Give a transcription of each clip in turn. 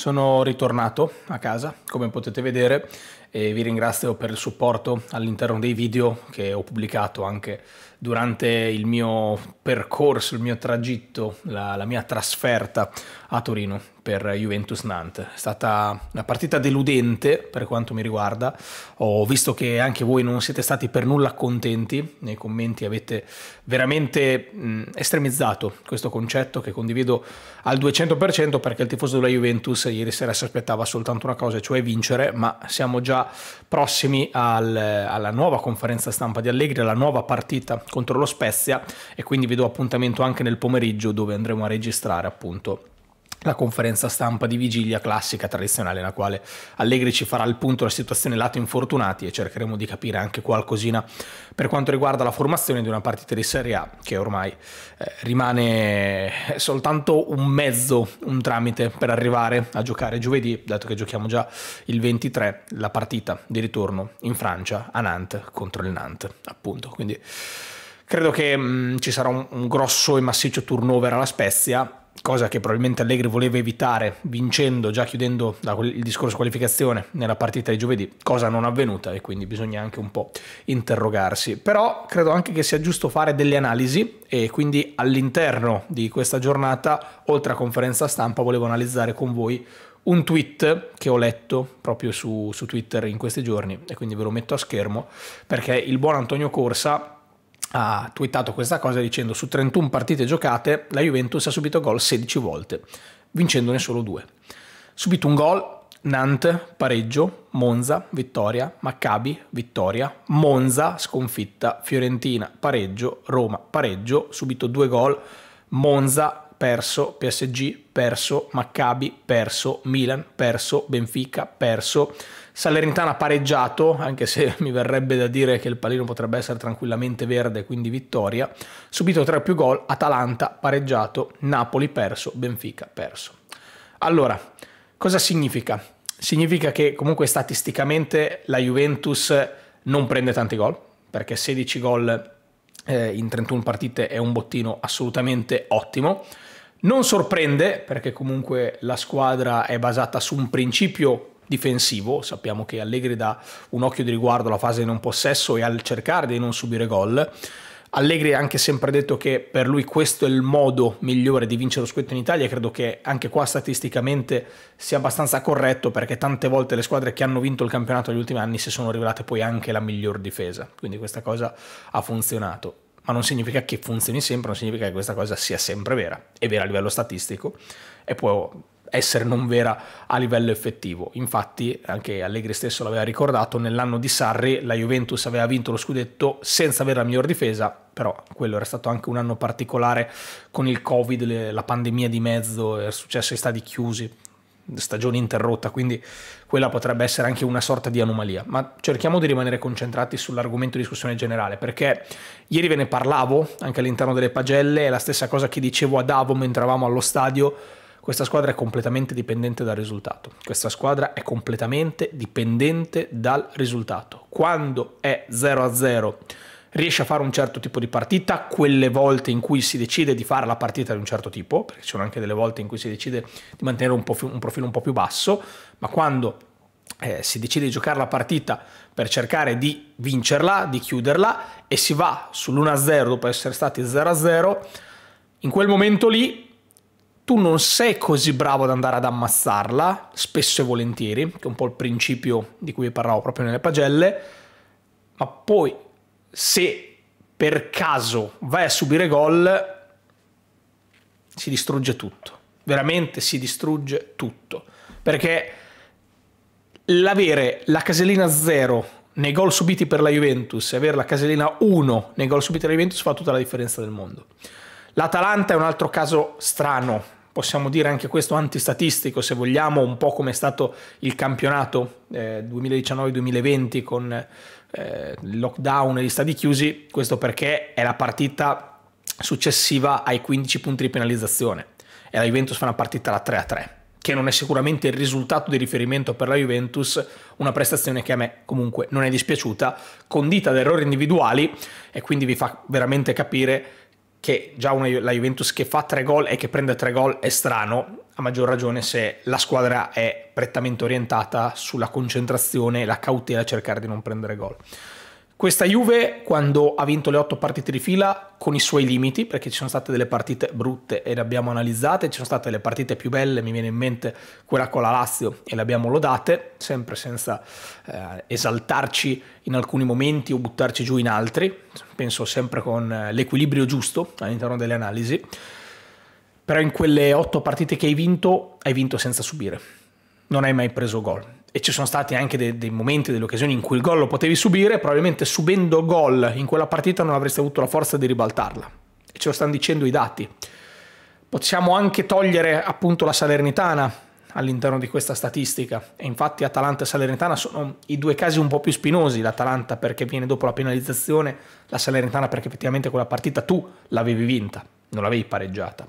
Sono ritornato a casa, come potete vedere, e vi ringrazio per il supporto all'interno dei video che ho pubblicato anche durante il mio percorso, il mio tragitto, la, la mia trasferta a Torino per Juventus Nantes. È stata una partita deludente per quanto mi riguarda, ho visto che anche voi non siete stati per nulla contenti, nei commenti avete veramente mh, estremizzato questo concetto che condivido al 200% perché il tifoso della Juventus ieri sera si aspettava soltanto una cosa, cioè vincere, ma siamo già prossimi al, alla nuova conferenza stampa di Allegri, alla nuova partita contro lo Spezia e quindi vi do appuntamento anche nel pomeriggio dove andremo a registrare appunto la conferenza stampa di vigilia classica tradizionale nella quale Allegri ci farà il punto della situazione lato infortunati e cercheremo di capire anche qualcosina per quanto riguarda la formazione di una partita di Serie A che ormai eh, rimane soltanto un mezzo, un tramite per arrivare a giocare giovedì, dato che giochiamo già il 23 la partita di ritorno in Francia a Nantes contro il Nantes, appunto. Quindi credo che mh, mm, ci sarà un, un grosso e massiccio turnover alla Spezia cosa che probabilmente Allegri voleva evitare vincendo, già chiudendo la, il discorso qualificazione nella partita di giovedì, cosa non avvenuta e quindi bisogna anche un po' interrogarsi. Però credo anche che sia giusto fare delle analisi e quindi all'interno di questa giornata, oltre a conferenza stampa, volevo analizzare con voi un tweet che ho letto proprio su, su Twitter in questi giorni e quindi ve lo metto a schermo perché il buon Antonio Corsa ha twittato questa cosa dicendo su 31 partite giocate la Juventus ha subito gol 16 volte, vincendone solo due. Subito un gol Nantes, pareggio, Monza, vittoria, Maccabi, vittoria, Monza, sconfitta, Fiorentina, pareggio, Roma, pareggio, subito due gol, Monza, perso, PSG, perso, Maccabi, perso, Milan, perso, Benfica, perso, Salernitana pareggiato, anche se mi verrebbe da dire che il pallino potrebbe essere tranquillamente verde, quindi vittoria. Subito 3 più gol, Atalanta pareggiato, Napoli perso, Benfica perso. Allora, cosa significa? Significa che comunque statisticamente la Juventus non prende tanti gol, perché 16 gol eh, in 31 partite è un bottino assolutamente ottimo. Non sorprende perché comunque la squadra è basata su un principio difensivo, sappiamo che Allegri dà un occhio di riguardo alla fase di non possesso e al cercare di non subire gol. Allegri ha anche sempre detto che per lui questo è il modo migliore di vincere lo scudetto in Italia credo che anche qua statisticamente sia abbastanza corretto perché tante volte le squadre che hanno vinto il campionato negli ultimi anni si sono rivelate poi anche la miglior difesa, quindi questa cosa ha funzionato, ma non significa che funzioni sempre, non significa che questa cosa sia sempre vera, è vera a livello statistico e può essere non vera a livello effettivo. Infatti, anche Allegri stesso l'aveva ricordato, nell'anno di Sarri la Juventus aveva vinto lo scudetto senza avere la miglior difesa, però quello era stato anche un anno particolare con il Covid, la pandemia di mezzo, è successo in stadi chiusi, stagione interrotta, quindi quella potrebbe essere anche una sorta di anomalia. Ma cerchiamo di rimanere concentrati sull'argomento di discussione generale, perché ieri ve ne parlavo anche all'interno delle pagelle, è la stessa cosa che dicevo ad Avo mentre eravamo allo stadio questa squadra è completamente dipendente dal risultato. Questa squadra è completamente dipendente dal risultato. Quando è 0-0 riesce a fare un certo tipo di partita, quelle volte in cui si decide di fare la partita di un certo tipo, perché ci sono anche delle volte in cui si decide di mantenere un, un profilo un po' più basso, ma quando eh, si decide di giocare la partita per cercare di vincerla, di chiuderla e si va sull'1-0 dopo essere stati 0-0, in quel momento lì tu non sei così bravo ad andare ad ammazzarla, spesso e volentieri, che è un po' il principio di cui parlavo proprio nelle pagelle, ma poi se per caso vai a subire gol, si distrugge tutto, veramente si distrugge tutto, perché l'avere la casellina 0 nei gol subiti per la Juventus e avere la casellina 1 nei gol subiti per la Juventus fa tutta la differenza del mondo. L'Atalanta è un altro caso strano, possiamo dire anche questo antistatistico, se vogliamo, un po' come è stato il campionato eh, 2019-2020 con eh, lockdown e gli stadi chiusi, questo perché è la partita successiva ai 15 punti di penalizzazione e la Juventus fa una partita da 3-3, che non è sicuramente il risultato di riferimento per la Juventus, una prestazione che a me comunque non è dispiaciuta, condita da errori individuali e quindi vi fa veramente capire che già una, la Juventus che fa tre gol e che prende tre gol è strano, a maggior ragione se la squadra è prettamente orientata sulla concentrazione e la cautela a cercare di non prendere gol. Questa Juve, quando ha vinto le otto partite di fila, con i suoi limiti, perché ci sono state delle partite brutte e le abbiamo analizzate, ci sono state le partite più belle, mi viene in mente quella con la Lazio e le abbiamo lodate, sempre senza eh, esaltarci in alcuni momenti o buttarci giù in altri, penso sempre con eh, l'equilibrio giusto all'interno delle analisi, però in quelle otto partite che hai vinto, hai vinto senza subire, non hai mai preso gol, e ci sono stati anche dei, dei, momenti, delle occasioni in cui il gol lo potevi subire, probabilmente subendo gol in quella partita non avresti avuto la forza di ribaltarla. E ce lo stanno dicendo i dati. Possiamo anche togliere appunto la Salernitana all'interno di questa statistica e infatti Atalanta e Salernitana sono i due casi un po' più spinosi, l'Atalanta perché viene dopo la penalizzazione, la Salernitana perché effettivamente quella partita tu l'avevi vinta, non l'avevi pareggiata.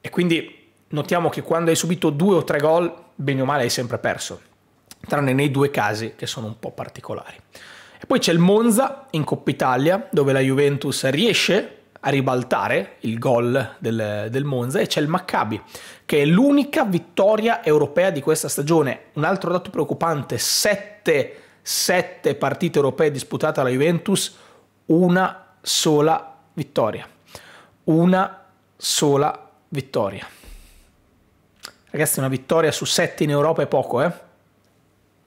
E quindi notiamo che quando hai subito due o tre gol, bene o male hai sempre perso tranne nei due casi che sono un po' particolari. E poi c'è il Monza in Coppa Italia, dove la Juventus riesce a ribaltare il gol del, del Monza e c'è il Maccabi, che è l'unica vittoria europea di questa stagione. Un altro dato preoccupante, 7, 7 partite europee disputate alla Juventus, una sola vittoria. Una sola vittoria. Ragazzi, una vittoria su sette in Europa è poco, eh?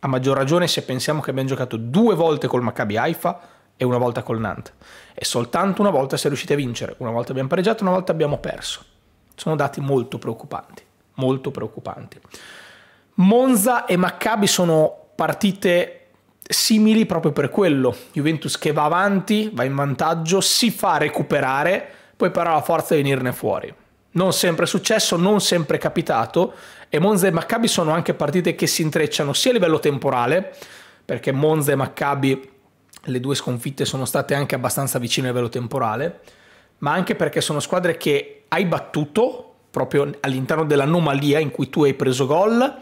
a maggior ragione se pensiamo che abbiamo giocato due volte col Maccabi Haifa e una volta col Nantes. E soltanto una volta si è riusciti a vincere, una volta abbiamo pareggiato, una volta abbiamo perso. Sono dati molto preoccupanti, molto preoccupanti. Monza e Maccabi sono partite simili proprio per quello. Juventus che va avanti, va in vantaggio, si fa recuperare, poi però ha la forza di venirne fuori. Non sempre è successo, non sempre è capitato e Monza e Maccabi sono anche partite che si intrecciano sia a livello temporale, perché Monza e Maccabi le due sconfitte sono state anche abbastanza vicine a livello temporale, ma anche perché sono squadre che hai battuto proprio all'interno dell'anomalia in cui tu hai preso gol,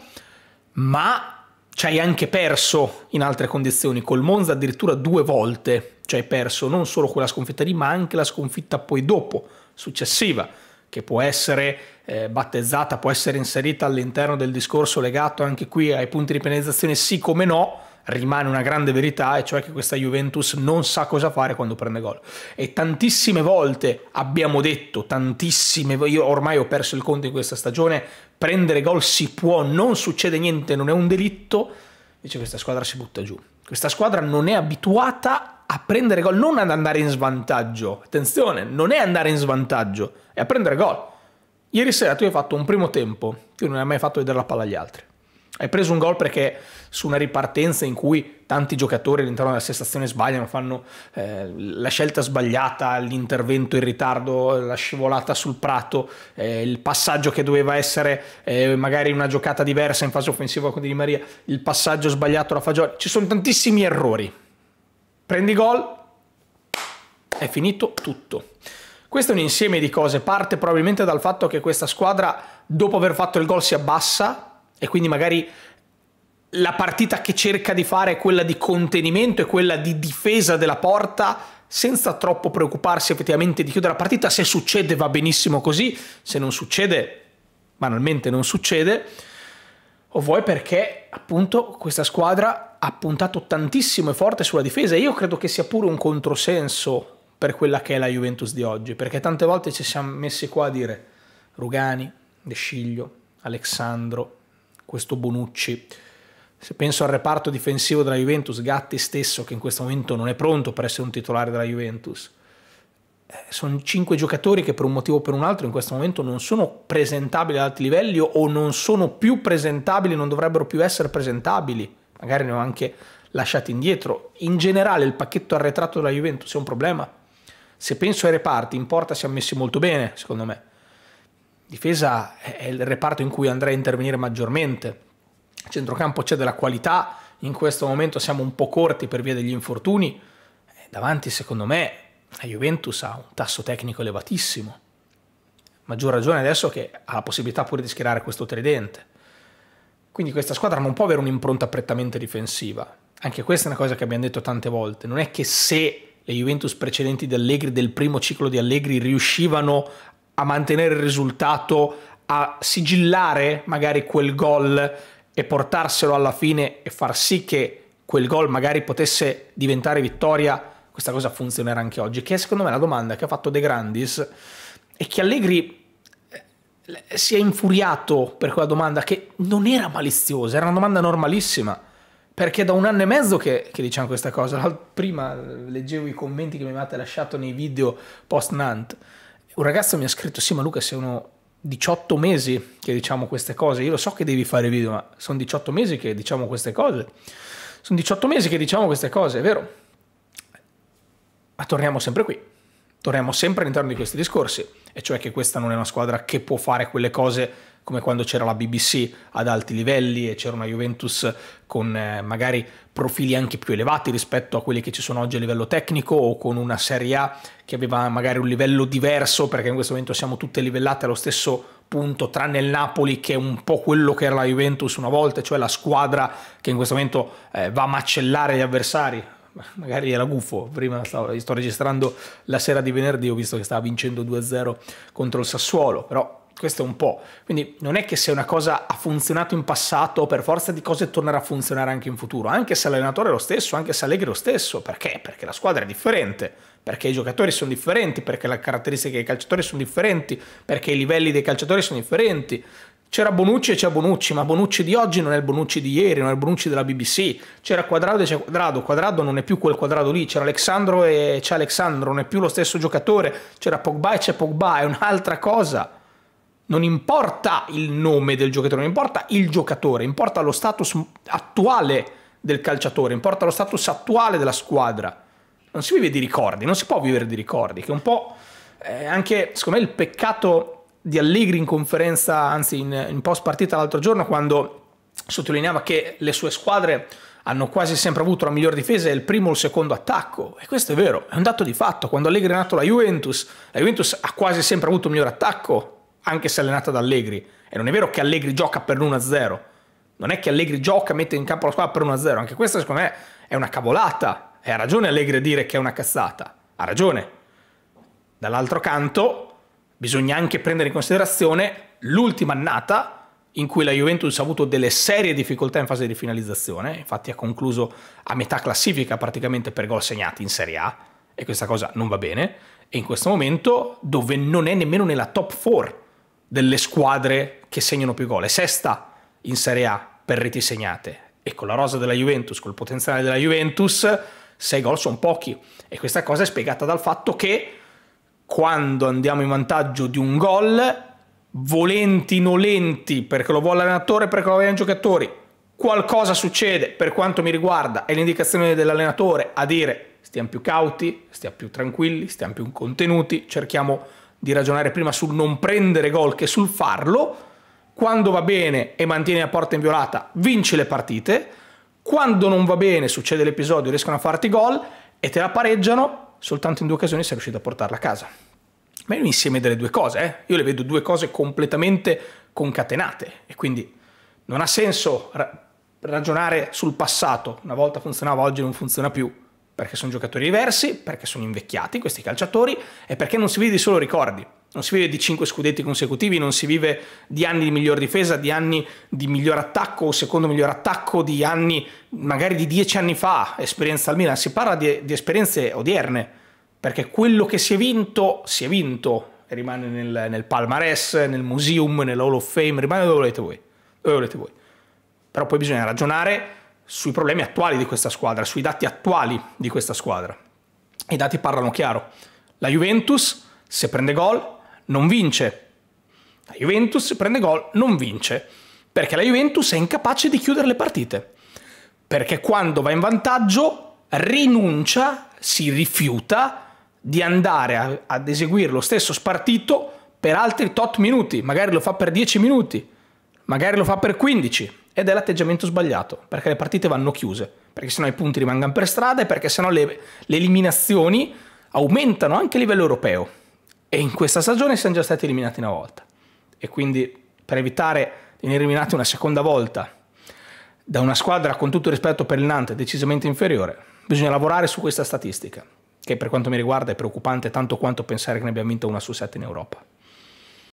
ma ci hai anche perso in altre condizioni, col Monza addirittura due volte ci hai perso, non solo quella sconfitta lì, ma anche la sconfitta poi dopo, successiva che può essere eh, battezzata, può essere inserita all'interno del discorso legato anche qui ai punti di penalizzazione, sì come no, rimane una grande verità, e cioè che questa Juventus non sa cosa fare quando prende gol. E tantissime volte abbiamo detto, tantissime, io ormai ho perso il conto in questa stagione, prendere gol si può, non succede niente, non è un delitto, invece questa squadra si butta giù. Questa squadra non è abituata a prendere gol, non ad andare in svantaggio. Attenzione, non è andare in svantaggio, è a prendere gol. Ieri sera tu hai fatto un primo tempo che non hai mai fatto vedere la palla agli altri. Hai preso un gol perché su una ripartenza in cui tanti giocatori all'interno della stessa stazione sbagliano, fanno eh, la scelta sbagliata, l'intervento in ritardo, la scivolata sul prato, eh, il passaggio che doveva essere eh, magari una giocata diversa in fase offensiva con Di Maria, il passaggio sbagliato alla fagioli. Ci sono tantissimi errori prendi gol, è finito tutto. Questo è un insieme di cose, parte probabilmente dal fatto che questa squadra dopo aver fatto il gol si abbassa e quindi magari la partita che cerca di fare è quella di contenimento e quella di difesa della porta senza troppo preoccuparsi effettivamente di chiudere la partita, se succede va benissimo così, se non succede banalmente non succede, o vuoi perché appunto questa squadra ha puntato tantissimo e forte sulla difesa io credo che sia pure un controsenso per quella che è la Juventus di oggi, perché tante volte ci siamo messi qua a dire Rugani, De Sciglio, Alexandro, questo Bonucci. Se penso al reparto difensivo della Juventus, Gatti stesso che in questo momento non è pronto per essere un titolare della Juventus. Eh, sono cinque giocatori che per un motivo o per un altro in questo momento non sono presentabili ad alti livelli o non sono più presentabili, non dovrebbero più essere presentabili magari ne ho anche lasciati indietro. In generale il pacchetto arretrato della Juventus è un problema. Se penso ai reparti, in porta siamo messi molto bene, secondo me. Difesa è il reparto in cui andrei a intervenire maggiormente. Centrocampo c'è della qualità, in questo momento siamo un po' corti per via degli infortuni. Eh, davanti, secondo me, la Juventus ha un tasso tecnico elevatissimo. Maggior ragione adesso che ha la possibilità pure di schierare questo tridente. Quindi questa squadra non può avere un'impronta prettamente difensiva. Anche questa è una cosa che abbiamo detto tante volte. Non è che se le Juventus precedenti di Allegri, del primo ciclo di Allegri, riuscivano a mantenere il risultato, a sigillare magari quel gol e portarselo alla fine e far sì che quel gol magari potesse diventare vittoria, questa cosa funzionerà anche oggi. Che è secondo me la domanda che ha fatto De Grandis e che Allegri si è infuriato per quella domanda che non era maliziosa, era una domanda normalissima. Perché da un anno e mezzo che, che diciamo questa cosa. Prima eh, leggevo i commenti che mi avevate lasciato nei video post Nant. Un ragazzo mi ha scritto: Sì, ma Luca, sono 18 mesi che diciamo queste cose. Io lo so che devi fare video, ma sono 18 mesi che diciamo queste cose. Sono 18 mesi che diciamo queste cose, è vero? Ma torniamo sempre qui torniamo sempre all'interno di questi discorsi, e cioè che questa non è una squadra che può fare quelle cose come quando c'era la BBC ad alti livelli e c'era una Juventus con eh, magari profili anche più elevati rispetto a quelli che ci sono oggi a livello tecnico o con una Serie A che aveva magari un livello diverso perché in questo momento siamo tutte livellate allo stesso punto tranne il Napoli che è un po' quello che era la Juventus una volta cioè la squadra che in questo momento eh, va a macellare gli avversari magari era gufo, prima stavo, sto registrando la sera di venerdì, ho visto che stava vincendo 2-0 contro il Sassuolo, però questo è un po'. Quindi non è che se una cosa ha funzionato in passato, per forza di cose tornerà a funzionare anche in futuro, anche se l'allenatore è lo stesso, anche se Allegri è lo stesso. Perché? Perché la squadra è differente, perché i giocatori sono differenti, perché le caratteristiche dei calciatori sono differenti, perché i livelli dei calciatori sono differenti. C'era Bonucci e c'è Bonucci, ma Bonucci di oggi non è il Bonucci di ieri, non è il Bonucci della BBC. C'era Quadrado e c'è Quadrado, Quadrado non è più quel Quadrado lì, c'era Alessandro e c'è Alessandro, non è più lo stesso giocatore, c'era Pogba e c'è Pogba, è un'altra cosa. Non importa il nome del giocatore, non importa il giocatore, importa lo status attuale del calciatore, importa lo status attuale della squadra. Non si vive di ricordi, non si può vivere di ricordi, che è un po' eh, anche, secondo me, il peccato di Allegri in conferenza, anzi in, in post partita l'altro giorno, quando sottolineava che le sue squadre hanno quasi sempre avuto la miglior difesa e il primo o il secondo attacco. E questo è vero, è un dato di fatto. Quando Allegri è nato la Juventus, la Juventus ha quasi sempre avuto il miglior attacco, anche se allenata da Allegri. E non è vero che Allegri gioca per 1 0 Non è che Allegri gioca, e mette in campo la squadra per 1-0. Anche questa, secondo me, è una cavolata. E ha ragione Allegri a dire che è una cazzata. Ha ragione. Dall'altro canto, Bisogna anche prendere in considerazione l'ultima annata in cui la Juventus ha avuto delle serie difficoltà in fase di finalizzazione, infatti ha concluso a metà classifica praticamente per gol segnati in Serie A e questa cosa non va bene e in questo momento dove non è nemmeno nella top 4 delle squadre che segnano più gol, è sesta in Serie A per reti segnate e con la rosa della Juventus, col potenziale della Juventus, sei gol sono pochi e questa cosa è spiegata dal fatto che quando andiamo in vantaggio di un gol, volenti, nolenti, perché lo vuole l'allenatore, perché lo vogliono i giocatori, qualcosa succede per quanto mi riguarda, è l'indicazione dell'allenatore a dire stiamo più cauti, stiamo più tranquilli, stiamo più contenuti, cerchiamo di ragionare prima sul non prendere gol che sul farlo. Quando va bene e mantieni la porta inviolata, vinci le partite. Quando non va bene, succede l'episodio, riescono a farti gol e te la pareggiano soltanto in due occasioni sei riuscito a portarla a casa. Ma è un insieme delle due cose, eh? io le vedo due cose completamente concatenate e quindi non ha senso ra ragionare sul passato, una volta funzionava, oggi non funziona più, perché sono giocatori diversi, perché sono invecchiati questi calciatori e perché non si vede solo ricordi non si vive di 5 scudetti consecutivi, non si vive di anni di miglior difesa, di anni di miglior attacco o secondo miglior attacco, di anni magari di 10 anni fa, esperienza al Milan, si parla di, di esperienze odierne, perché quello che si è vinto, si è vinto, e rimane nel, nel palmarès, nel museum, nell'Hall of Fame, rimane dove volete voi, dove volete voi. Però poi bisogna ragionare sui problemi attuali di questa squadra, sui dati attuali di questa squadra. I dati parlano chiaro. La Juventus, se prende gol, non vince. La Juventus prende gol, non vince. Perché la Juventus è incapace di chiudere le partite. Perché quando va in vantaggio rinuncia, si rifiuta di andare a, ad eseguire lo stesso spartito per altri tot minuti. Magari lo fa per 10 minuti, magari lo fa per 15. Ed è l'atteggiamento sbagliato, perché le partite vanno chiuse, perché sennò i punti rimangono per strada e perché sennò le, le eliminazioni aumentano anche a livello europeo. E in questa stagione siamo già stati eliminati una volta. E quindi per evitare di venire eliminati una seconda volta da una squadra con tutto il rispetto per il Nantes decisamente inferiore, bisogna lavorare su questa statistica, che per quanto mi riguarda è preoccupante tanto quanto pensare che ne abbiamo vinto una su sette in Europa.